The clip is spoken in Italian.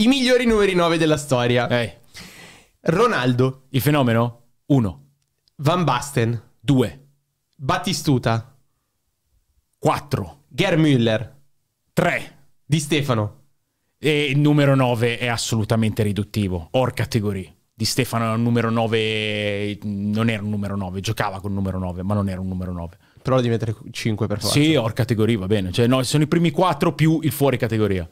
I migliori numeri 9 della storia. Ehi. Ronaldo. Il fenomeno? 1. Van Basten. 2. Battistuta. 4. Ger Müller. 3. Di Stefano. E il numero 9 è assolutamente riduttivo. Or categoria. Di Stefano era un numero 9, non era un numero 9, giocava con il numero 9, ma non era un numero 9. Però di mettere 5 per forza. Sì, or categoria va bene. Cioè, no, sono i primi 4 più il fuori categoria.